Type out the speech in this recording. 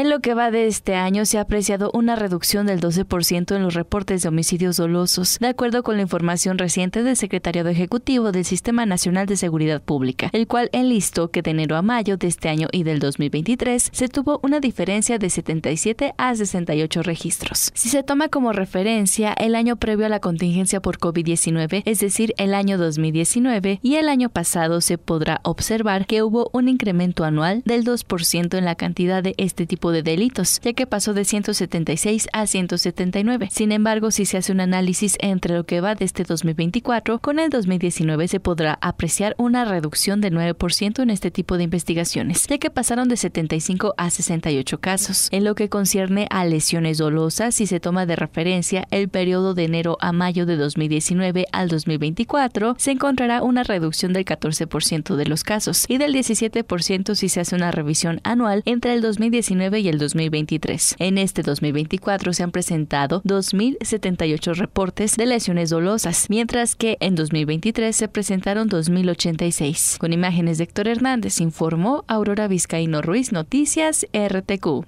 En lo que va de este año se ha apreciado una reducción del 12% en los reportes de homicidios dolosos, de acuerdo con la información reciente del secretario Ejecutivo del Sistema Nacional de Seguridad Pública, el cual enlistó que de enero a mayo de este año y del 2023 se tuvo una diferencia de 77 a 68 registros. Si se toma como referencia el año previo a la contingencia por COVID-19, es decir, el año 2019 y el año pasado, se podrá observar que hubo un incremento anual del 2% en la cantidad de este tipo de delitos, ya que pasó de 176 a 179. Sin embargo, si se hace un análisis entre lo que va de este 2024 con el 2019 se podrá apreciar una reducción del 9% en este tipo de investigaciones, ya que pasaron de 75 a 68 casos. En lo que concierne a lesiones dolosas, si se toma de referencia el periodo de enero a mayo de 2019 al 2024, se encontrará una reducción del 14% de los casos y del 17% si se hace una revisión anual entre el 2019 y el 2023. En este 2024 se han presentado 2.078 reportes de lesiones dolosas, mientras que en 2023 se presentaron 2.086. Con imágenes de Héctor Hernández informó Aurora Vizcaíno Ruiz, Noticias RTQ.